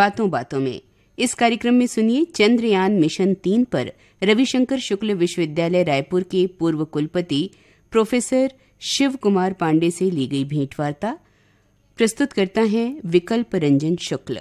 बातों बातों में इस कार्यक्रम में सुनिए चंद्रयान मिशन तीन पर रविशंकर शुक्ल विश्वविद्यालय रायपुर के पूर्व कुलपति प्रोफेसर शिव कुमार पांडे से ली गई भेंटवार्ता प्रस्तुत करता है विकल्प रंजन शुक्ल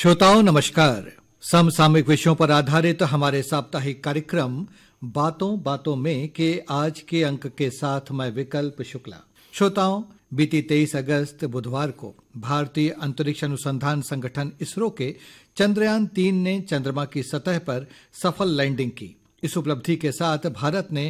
श्रोताओं नमस्कार समसामयिक विषयों पर आधारित हमारे साप्ताहिक कार्यक्रम बातों बातों में के आज के अंक के साथ मैं विकल्प शुक्ला श्रोताओं बीती 23 अगस्त बुधवार को भारतीय अंतरिक्ष अनुसंधान संगठन इसरो के चंद्रयान तीन ने चंद्रमा की सतह पर सफल लैंडिंग की इस उपलब्धि के साथ भारत ने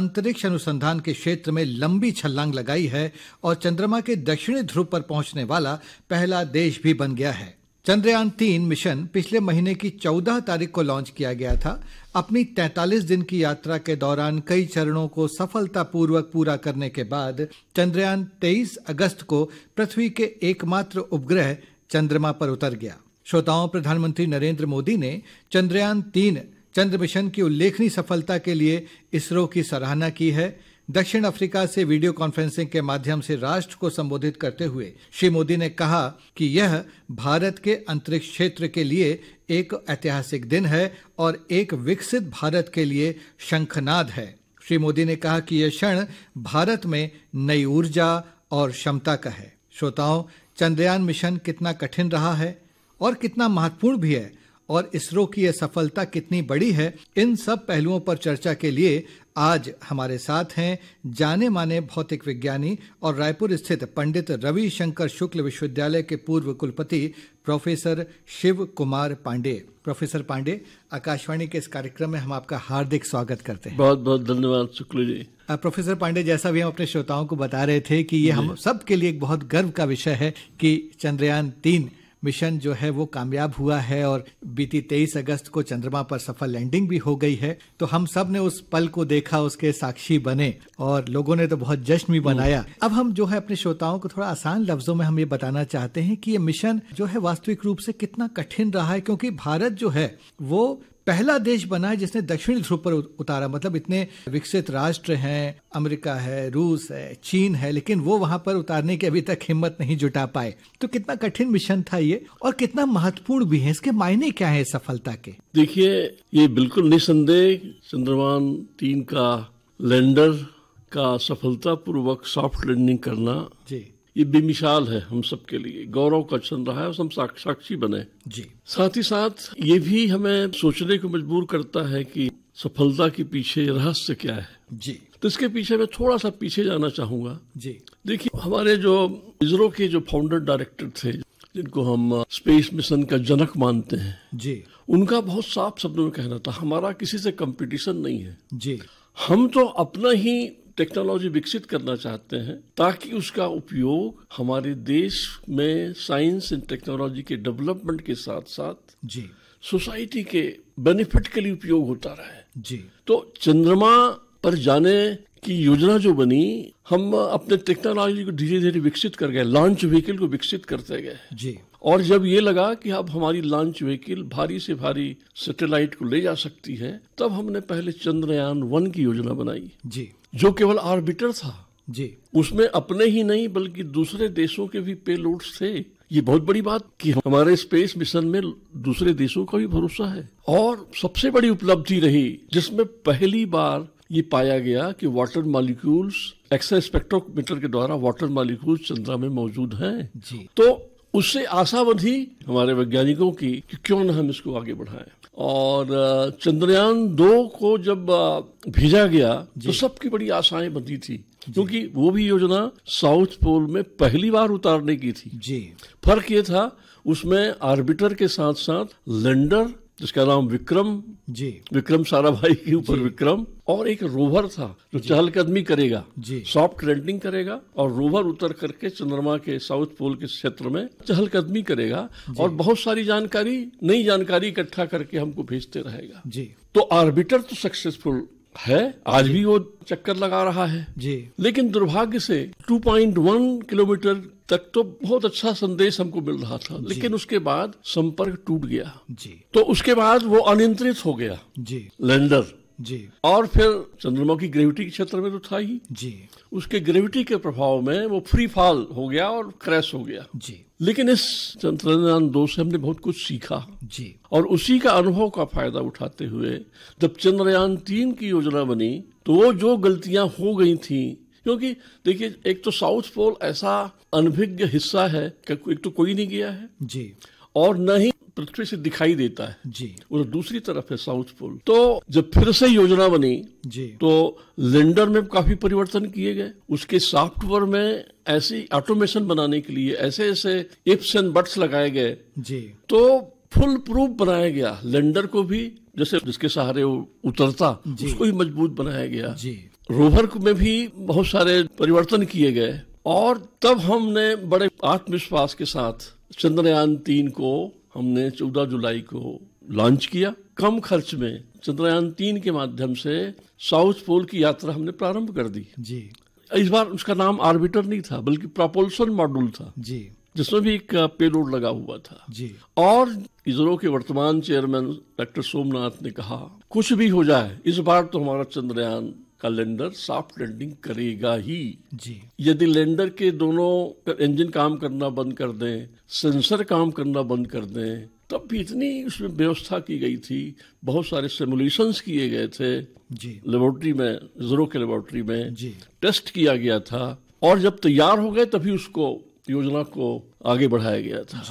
अंतरिक्ष अनुसंधान के क्षेत्र में लंबी छलांग लगाई है और चंद्रमा के दक्षिणी ध्रुव पर पहुंचने वाला पहला देश भी बन गया है चंद्रयान तीन मिशन पिछले महीने की 14 तारीख को लॉन्च किया गया था अपनी 43 दिन की यात्रा के दौरान कई चरणों को सफलतापूर्वक पूरा करने के बाद चंद्रयान 23 अगस्त को पृथ्वी के एकमात्र उपग्रह चंद्रमा पर उतर गया श्रोताओं प्रधानमंत्री नरेंद्र मोदी ने चंद्रयान तीन चंद्र मिशन की उल्लेखनीय सफलता के लिए इसरो की सराहना की है दक्षिण अफ्रीका से वीडियो कॉन्फ्रेंसिंग के माध्यम से राष्ट्र को संबोधित करते हुए श्री मोदी ने कहा कि यह भारत के अंतरिक्ष क्षेत्र के लिए एक ऐतिहासिक दिन है और एक विकसित भारत के लिए शंखनाद है श्री मोदी ने कहा कि यह क्षण भारत में नई ऊर्जा और क्षमता का है श्रोताओं चंद्रयान मिशन कितना कठिन रहा है और कितना महत्वपूर्ण भी है और इसरो की यह सफलता कितनी बड़ी है इन सब पहलुओं पर चर्चा के लिए आज हमारे साथ हैं जाने माने भौतिक विज्ञानी और रायपुर स्थित पंडित रवि शंकर शुक्ल विश्वविद्यालय के पूर्व कुलपति प्रोफेसर शिव कुमार पांडे प्रोफेसर पांडे आकाशवाणी के इस कार्यक्रम में हम आपका हार्दिक स्वागत करते हैं बहुत बहुत धन्यवाद शुक्ल जी प्रोफेसर पांडे जैसा भी हम अपने श्रोताओं को बता रहे थे कि ये हम सबके लिए एक बहुत गर्व का विषय है कि चंद्रयान तीन मिशन जो है वो कामयाब हुआ है और बीती तेईस अगस्त को चंद्रमा पर सफल लैंडिंग भी हो गई है तो हम सब ने उस पल को देखा उसके साक्षी बने और लोगों ने तो बहुत जश्न भी बनाया अब हम जो है अपने श्रोताओं को थोड़ा आसान लफ्जों में हम ये बताना चाहते हैं कि ये मिशन जो है वास्तविक रूप से कितना कठिन रहा है क्योंकि भारत जो है वो पहला देश बना है जिसने दक्षिणी ध्रुव पर उतारा मतलब इतने विकसित राष्ट्र हैं अमेरिका है रूस है चीन है लेकिन वो वहां पर उतारने की अभी तक हिम्मत नहीं जुटा पाए तो कितना कठिन मिशन था ये और कितना महत्वपूर्ण भी है इसके मायने क्या है सफलता के देखिए ये बिल्कुल निसंदेह चंद्रमान तीन का लैंडर का सफलता पूर्वक सॉफ्ट लैंडिंग करना जी ये बेमिसाल है हम सब के लिए गौरव का क्षण रहा है और हम साक्षी बने जी साथ ही साथ ये भी हमें सोचने को मजबूर करता है कि सफलता के पीछे रहस्य क्या है जी तो इसके पीछे मैं थोड़ा सा पीछे जाना चाहूंगा जी देखिए हमारे जो इसरो के जो फाउंडर डायरेक्टर थे जिनको हम स्पेस मिशन का जनक मानते हैं जी उनका बहुत साफ शब्दों में कहना था हमारा किसी से कंपटीशन नहीं है जी हम तो अपना ही टेक्नोलॉजी विकसित करना चाहते हैं ताकि उसका उपयोग हमारे देश में साइंस एंड टेक्नोलॉजी के डेवलपमेंट के साथ साथ जी सोसाइटी के बेनिफिट के लिए उपयोग होता रहे जी तो चंद्रमा पर जाने की योजना जो बनी हम अपने टेक्नोलॉजी को धीरे धीरे विकसित कर गए लॉन्च व्हीकल को विकसित करते गए जी और जब ये लगा कि अब हमारी लॉन्च व्हीकल भारी से भारी सैटेलाइट को ले जा सकती है तब हमने पहले चंद्रयान वन की योजना बनाई जी जो केवल आर्बिटर था जी उसमें अपने ही नहीं बल्कि दूसरे देशों के भी पे लोड्स थे ये बहुत बड़ी बात कि हमारे स्पेस मिशन में दूसरे देशों का भी भरोसा है और सबसे बड़ी उपलब्धि रही जिसमें पहली बार ये पाया गया कि वाटर मॉलिक्यूल्स एक्सरे स्पेक्ट्रोमीटर के द्वारा वाटर मॉलिक्यूल्स चंद्रा में मौजूद हैं जी तो उससे आशा बधी हमारे वैज्ञानिकों की कि क्यों न हम इसको आगे बढ़ाएं और चंद्रयान दो को जब भेजा गया तो सबकी बड़ी आशाएं बनती थी क्योंकि वो भी योजना साउथ पोल में पहली बार उतारने की थी जी फर्क ये था उसमें आर्बिटर के साथ साथ लैंडर जिसका नाम विक्रम जी विक्रम साराभाई के ऊपर विक्रम और एक रोवर था जो चहलकदमी करेगा सॉफ्ट लैंडिंग करेगा और रोवर उतर करके चंद्रमा के साउथ पोल के क्षेत्र में चहलकदमी करेगा और बहुत सारी जानकारी नई जानकारी इकट्ठा करके हमको भेजते रहेगा जी तो आर्बिटर तो सक्सेसफुल है आज भी वो चक्कर लगा रहा है जी लेकिन दुर्भाग्य से 2.1 किलोमीटर तक तो बहुत अच्छा संदेश हमको मिल रहा था लेकिन उसके बाद संपर्क टूट गया जी तो उसके बाद वो अनियंत्रित हो गया जी लैंडर जी और फिर चंद्रमा की ग्रेविटी के क्षेत्र में तो था ही जी उसके ग्रेविटी के प्रभाव में वो फ्री फॉल हो गया और क्रैश हो गया जी लेकिन इस चंद्रयान दो से हमने बहुत कुछ सीखा जी और उसी का अनुभव का फायदा उठाते हुए जब चंद्रयान तीन की योजना बनी तो वो जो गलतियां हो गई थी क्योंकि देखिए एक तो साउथ पोल ऐसा अनभिज्ञ हिस्सा है कि एक तो कोई नहीं गया है जी और न ही पृथ्वी से दिखाई देता है जी और दूसरी तरफ है साउथ पोल तो जब फिर से योजना बनी जी तो लेंडर में काफी परिवर्तन किए गए उसके सॉफ्टवेयर में ऐसी ऑटोमेशन बनाने के लिए ऐसे ऐसे इप्स एंड बट्स लगाए गए जी तो फुल प्रूफ बनाया गया लेंडर को भी जैसे जिसके सहारे वो उतरता उसको ही मजबूत बनाया गया जी रोवर में भी बहुत सारे परिवर्तन किए गए और तब हमने बड़े आत्मविश्वास के साथ चंद्रयान तीन को हमने 14 जुलाई को लॉन्च किया कम खर्च में चंद्रयान तीन के माध्यम से साउथ पोल की यात्रा हमने प्रारंभ कर दी जी इस बार उसका नाम आर्बिटर नहीं था बल्कि प्रोपोल्सन मॉड्यूल था जी जिसमें भी एक पेलोड लगा हुआ था जी और इसरो के वर्तमान चेयरमैन डॉक्टर सोमनाथ ने कहा कुछ भी हो जाए इस बार तो हमारा चंद्रयान का लेंडर सॉफ्ट लैंडिंग करेगा ही जी यदि लैंडर के दोनों इंजन काम करना बंद कर दें सेंसर काम करना बंद कर दें तब भी इतनी उसमें व्यवस्था की गई थी बहुत सारे सिमुलेशन किए गए थे लेबोरेटरी में इसरो के लेबोरेटरी में जी टेस्ट किया गया था और जब तैयार हो गए तभी उसको योजना को आगे बढ़ाया गया था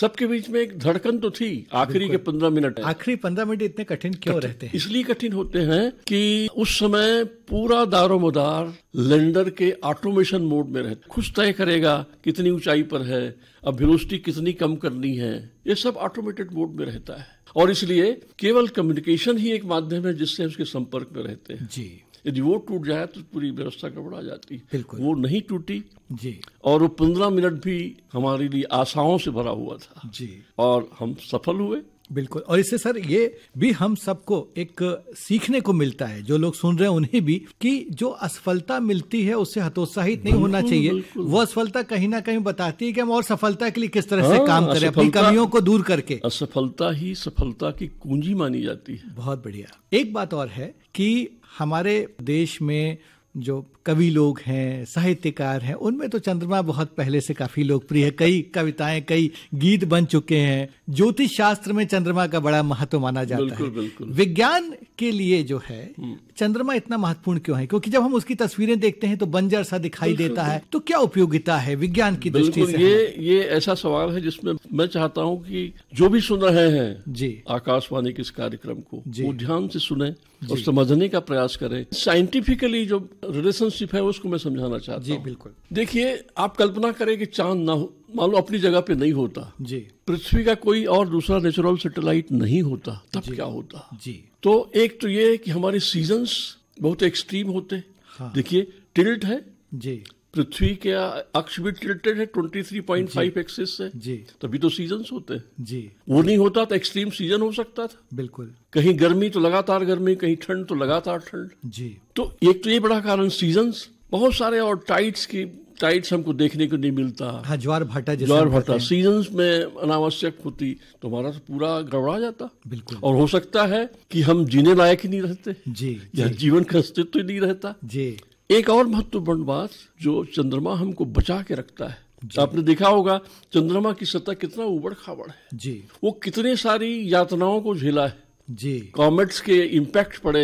सबके बीच में एक धड़कन तो थी आखिरी के पंद्रह मिनट आखिरी पंद्रह मिनट इतने कठिन क्यों रहते हैं इसलिए कठिन होते हैं कि उस समय पूरा दारोमदार लैंडर के ऑटोमेशन मोड में रहते खुद तय करेगा कितनी ऊंचाई पर है अब वेलोसिटी कितनी कम करनी है ये सब ऑटोमेटेड मोड में रहता है और इसलिए केवल कम्युनिकेशन ही एक माध्यम है जिससे उसके संपर्क में रहते हैं जी यदि वो टूट जाए तो पूरी व्यवस्था गड़बड़ा जाती है वो नहीं टूटी जी और वो पंद्रह मिनट भी हमारे लिए आशाओं से भरा हुआ था जी और हम सफल हुए बिल्कुल और इससे सर ये भी हम सबको एक सीखने को मिलता है जो लोग सुन रहे हैं उन्हें भी कि जो असफलता मिलती है उससे हतोत्साहित नहीं होना चाहिए वो असफलता कहीं ना कहीं बताती है कि हम और सफलता के लिए किस तरह से हाँ, काम करें अपनी कमियों को दूर करके असफलता ही सफलता की कुंजी मानी जाती है बहुत बढ़िया एक बात और है कि हमारे देश में जो कवि लोग हैं साहित्यकार हैं उनमें तो चंद्रमा बहुत पहले से काफी लोकप्रिय है कई कविताएं कई गीत बन चुके हैं ज्योतिष शास्त्र में चंद्रमा का बड़ा महत्व माना जाता बिल्कुल, है बिल्कुल। विज्ञान के लिए जो है हम्म। चंद्रमा इतना महत्वपूर्ण क्यों है क्योंकि जब हम उसकी तस्वीरें देखते हैं तो बंजर सा दिखाई देता है तो क्या उपयोगिता है विज्ञान की दृष्टि से ये ये ऐसा सवाल है जिसमें मैं चाहता हूँ की जो भी सुन रहे हैं जी आकाशवाणी के इस कार्यक्रम को ध्यान से सुने और समझने का प्रयास करें साइंटिफिकली जो रिलेशनशिप है उसको मैं समझाना चाहता जी बिल्कुल देखिए आप कल्पना करें कि चांद ना हो मान लो अपनी जगह पे नहीं होता जी पृथ्वी का कोई और दूसरा नेचुरल सैटेलाइट नहीं होता तब क्या होता जी तो एक तो ये है कि हमारे सीजन्स बहुत एक्सट्रीम होते हाँ। देखिए टिल्ट है जी पृथ्वी के अक्ष भी टिल्टेड है twenty three point five axis से जी तभी तो सीजन होते हैं जी वो नहीं होता तो एक्सट्रीम सीजन हो सकता था बिल्कुल कहीं गर्मी तो लगातार गर्मी कहीं ठंड तो लगातार ठंड जी तो एक तो ये बड़ा कारण सीजन बहुत सारे और टाइट्स की टाइट्स हमको देखने को नहीं मिलता हाँ, ज्वार भाटा ज्वार भाटा सीजन में अनावश्यक होती तो हमारा तो पूरा गड़बड़ा जाता बिल्कुल और हो सकता है कि हम जीने लायक ही नहीं रहते जी, जी जीवन का अस्तित्व ही नहीं रहता जी एक और महत्वपूर्ण बात जो चंद्रमा हमको बचा के रखता है तो आपने देखा होगा चंद्रमा की सतह कितना उबड़ खाबड़ है जी वो कितने सारी यातनाओं को झेला है जी कॉमेट्स के इम्पैक्ट पड़े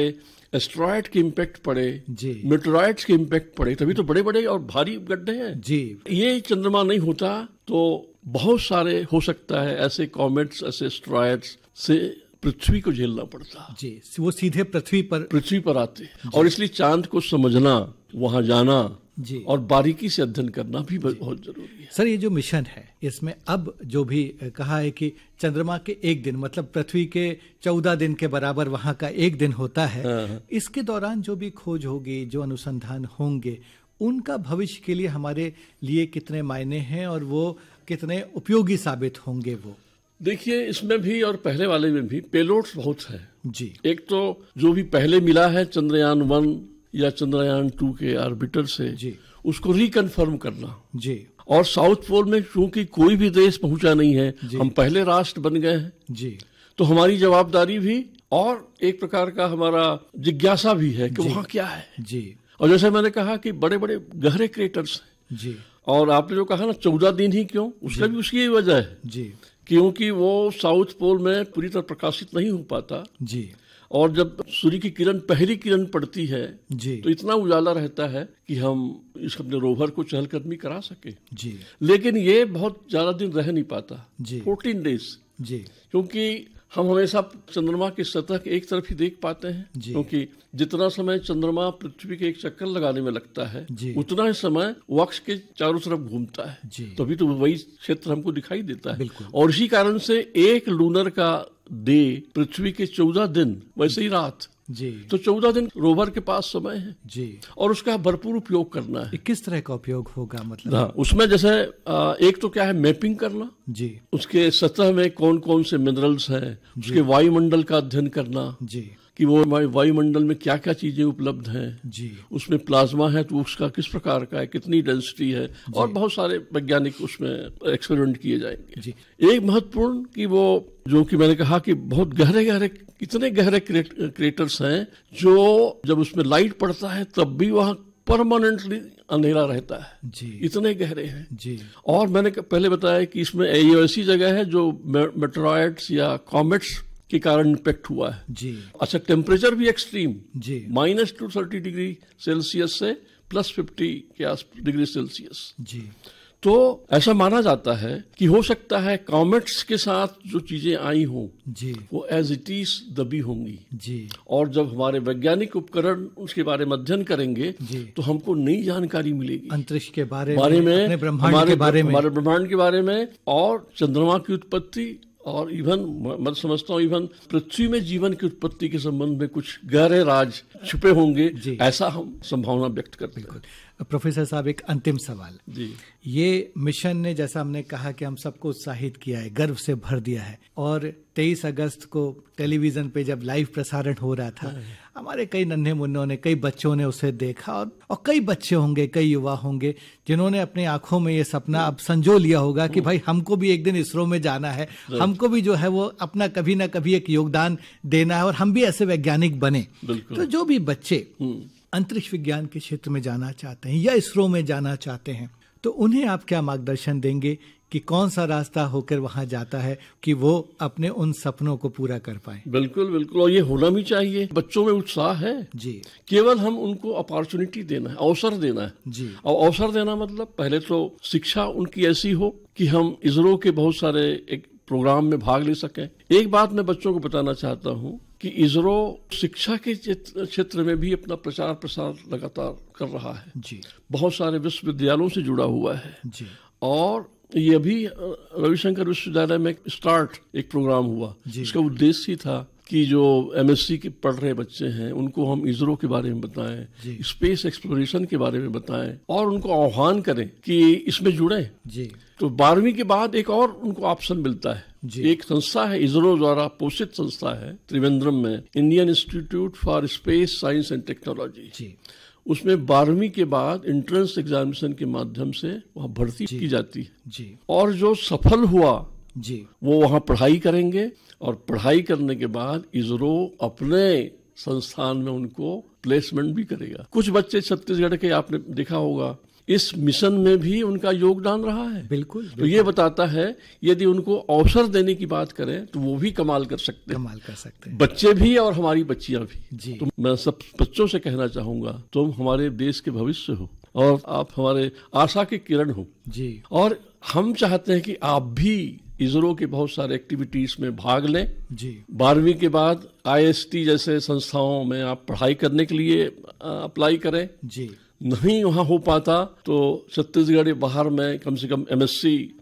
एस्ट्रॉयड के इम्पैक्ट पड़े जी मेट्रॉयड्स के इम्पैक्ट पड़े तभी तो बड़े बड़े और भारी गड्ढे हैं जी ये चंद्रमा नहीं होता तो बहुत सारे हो सकता है ऐसे कॉमेट्स ऐसे एस्ट्रॉयड्स से पृथ्वी को झेलना पड़ता जी वो सीधे पृथ्वी पर पृथ्वी पर आते और इसलिए चांद को समझना वहां जाना जी और बारीकी से अध्ययन करना भी बहुत जरूरी है सर ये जो मिशन है इसमें अब जो भी कहा है कि चंद्रमा के एक दिन मतलब पृथ्वी के चौदह दिन के बराबर वहां का एक दिन होता है हाँ, हाँ। इसके दौरान जो भी खोज होगी जो अनुसंधान होंगे उनका भविष्य के लिए हमारे लिए कितने मायने हैं और वो कितने उपयोगी साबित होंगे वो देखिए इसमें भी और पहले वाले में भी पेलोड्स बहुत है जी एक तो जो भी पहले मिला है चंद्रयान वन या चंद्रयान टू के आर्बिटर से जी उसको रिकन्फर्म करना जी और साउथ पोल में चूंकि कोई भी देश पहुंचा नहीं है हम पहले राष्ट्र बन गए हैं जी तो हमारी जवाबदारी भी और एक प्रकार का हमारा जिज्ञासा भी है कि वहाँ क्या है जी और जैसे मैंने कहा कि बड़े बड़े गहरे क्रेटर्स हैं जी और आपने जो कहा ना चौदह दिन ही क्यों उसका भी उसकी वजह है जी क्योंकि वो साउथ पोल में पूरी तरह प्रकाशित नहीं हो पाता जी और जब सूर्य की किरण पहली किरण पड़ती है जी तो इतना उजाला रहता है कि हम इस अपने रोवर को चहलकदमी करा सके जी लेकिन ये बहुत ज्यादा दिन रह नहीं पाता जी फोर्टीन डेज जी क्योंकि हम हमेशा चंद्रमा की सतह के एक तरफ ही देख पाते हैं क्योंकि जितना समय चंद्रमा पृथ्वी के एक चक्कर लगाने में लगता है उतना ही समय वक्ष के चारों तरफ घूमता है तभी तो वही क्षेत्र हमको दिखाई देता है और इसी कारण से एक लूनर का डे पृथ्वी के चौदह दिन वैसे ही रात जी तो चौदह दिन रोवर के पास समय है जी और उसका भरपूर उपयोग करना है किस तरह का उपयोग होगा मतलब हाँ उसमें जैसे एक तो क्या है मैपिंग करना जी उसके सतह में कौन कौन से मिनरल्स हैं उसके वायुमंडल का अध्ययन करना जी कि वो हमारे वायुमंडल में क्या क्या चीज़ें उपलब्ध हैं जी उसमें प्लाज्मा है तो उसका किस प्रकार का है कितनी डेंसिटी है और बहुत सारे वैज्ञानिक उसमें एक्सपेरिमेंट किए जाएंगे जी एक महत्वपूर्ण कि वो जो कि मैंने कहा कि बहुत गहरे गहरे कितने गहरे क्रेट, क्रेटर्स हैं जो जब उसमें लाइट पड़ता है तब भी वहाँ परमानेंटली अंधेरा रहता है जी इतने गहरे हैं जी और मैंने पहले बताया कि इसमें ऐसी जगह है जो मेट्रॉयड्स या कॉमेट्स के कारण इम्पेक्ट हुआ है जी अच्छा टेम्परेचर भी एक्सट्रीम जी minus two thirty degree Celsius से प्लस फिफ्टी के आस डिग्री सेल्सियस जी तो ऐसा माना जाता है कि हो सकता है कॉमेट्स के साथ जो चीजें आई हों जी वो एज इट इज दबी होंगी जी और जब हमारे वैज्ञानिक उपकरण उसके बारे में अध्ययन करेंगे तो हमको नई जानकारी मिलेगी अंतरिक्ष के बारे, बारे में, में हमारे के बारे में हमारे ब्रह्मांड के बारे में और चंद्रमा की उत्पत्ति और इवन मैं समझता हूँ इवन पृथ्वी में जीवन की उत्पत्ति के संबंध में कुछ गहरे राज छुपे होंगे ऐसा हम संभावना व्यक्त करते हैं प्रोफेसर साहब एक अंतिम सवाल जी ये मिशन ने जैसा हमने कहा कि हम सबको उत्साहित किया है गर्व से भर दिया है और 23 अगस्त को टेलीविजन पे जब लाइव प्रसारण हो रहा था हाँ। हमारे कई नन्हे मुन्नों ने कई बच्चों ने उसे देखा और, और कई बच्चे होंगे कई युवा होंगे जिन्होंने अपने आंखों में ये सपना अब संजो लिया होगा कि भाई हमको भी एक दिन इसरो में जाना है हमको भी जो है वो अपना कभी ना कभी एक योगदान देना है और हम भी ऐसे वैज्ञानिक बने तो जो भी बच्चे हम्म। अंतरिक्ष विज्ञान के क्षेत्र में जाना चाहते हैं या इसरो में जाना चाहते हैं तो उन्हें आप क्या मार्गदर्शन देंगे कि कौन सा रास्ता होकर वहां जाता है कि वो अपने उन सपनों को पूरा कर पाए बिल्कुल बिल्कुल और ये होना भी चाहिए बच्चों में उत्साह है जी केवल हम उनको अपॉर्चुनिटी देना है अवसर देना है जी और अवसर देना मतलब पहले तो शिक्षा उनकी ऐसी हो कि हम इसरो के बहुत सारे एक प्रोग्राम में भाग ले सके एक बात मैं बच्चों को बताना चाहता हूँ कि इसरो शिक्षा के क्षेत्र में भी अपना प्रचार प्रसार लगातार कर रहा है जी बहुत सारे विश्वविद्यालयों से जुड़ा हुआ है जी और ये भी रविशंकर विश्वविद्यालय में स्टार्ट एक प्रोग्राम हुआ इसका उद्देश्य था कि जो एमएससी के पढ़ रहे बच्चे हैं उनको हम इसरो के बारे में बताएं स्पेस एक्सप्लोरेशन के बारे में बताएं और उनको आह्वान करें कि इसमें जुड़े जी तो बारहवीं के बाद एक और उनको ऑप्शन मिलता है एक संस्था है इसरो द्वारा पोषित संस्था है त्रिवेंद्रम में Indian Institute for Space Science and Technology उसमें बारहवीं के बाद एंट्रेंस एग्जामिनेशन के माध्यम से वहाँ भर्ती की जाती है जी और जो सफल हुआ जी वो वहाँ पढ़ाई करेंगे और पढ़ाई करने के बाद इसरो अपने संस्थान में उनको प्लेसमेंट भी करेगा कुछ बच्चे छत्तीसगढ़ के आपने देखा होगा इस मिशन में भी उनका योगदान रहा है बिल्कुल, तो बिल्कुल। तो ये बताता है यदि उनको अवसर देने की बात करें तो वो भी कमाल कर सकते हैं कमाल कर सकते हैं बच्चे भी और हमारी बच्चियां भी जी तो मैं सब बच्चों से कहना चाहूंगा तुम हमारे देश के भविष्य हो और आप हमारे आशा के किरण हो जी और हम चाहते हैं कि आप भी इसरो के बहुत सारे एक्टिविटीज में भाग लें जी बारहवीं के बाद आईएसटी जैसे संस्थाओं में आप पढ़ाई करने के लिए अप्लाई करें जी नहीं वहाँ हो पाता तो छत्तीसगढ़ बाहर में कम से कम एमएससी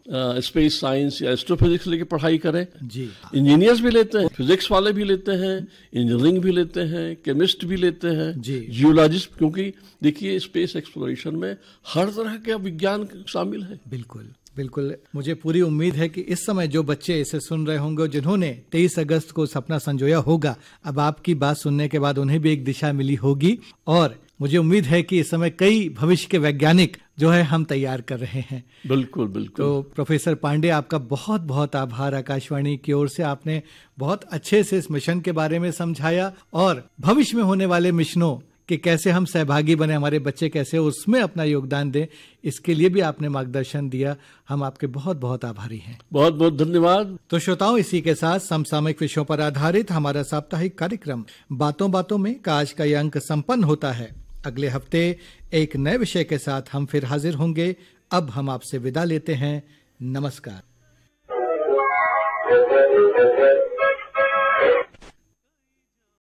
स्पेस साइंस या एस्ट्रोफिजिक्स लेके पढ़ाई करें जी इंजीनियर्स भी लेते हैं फिजिक्स वाले भी लेते हैं इंजीनियरिंग भी लेते हैं केमिस्ट भी लेते हैं जी जियोलॉजिस्ट क्योंकि देखिए स्पेस एक्सप्लोरेशन में हर तरह के विज्ञान शामिल है बिल्कुल बिल्कुल मुझे पूरी उम्मीद है कि इस समय जो बच्चे इसे सुन रहे होंगे जिन्होंने 23 अगस्त को सपना संजोया होगा अब आपकी बात सुनने के बाद उन्हें भी एक दिशा मिली होगी और मुझे उम्मीद है कि इस समय कई भविष्य के वैज्ञानिक जो है हम तैयार कर रहे हैं बिल्कुल बिल्कुल तो प्रोफेसर पांडे आपका बहुत बहुत आभार आकाशवाणी की ओर से आपने बहुत अच्छे से इस मिशन के बारे में समझाया और भविष्य में होने वाले मिशनों कि कैसे हम सहभागी बने हमारे बच्चे कैसे उसमें अपना योगदान दें इसके लिए भी आपने मार्गदर्शन दिया हम आपके बहुत बहुत आभारी हैं बहुत बहुत धन्यवाद तो श्रोताओं इसी के साथ समसामयिक विषयों पर आधारित हमारा साप्ताहिक कार्यक्रम बातों बातों में का आज का ये अंक संपन्न होता है अगले हफ्ते एक नए विषय के साथ हम फिर हाजिर होंगे अब हम आपसे विदा लेते हैं नमस्कार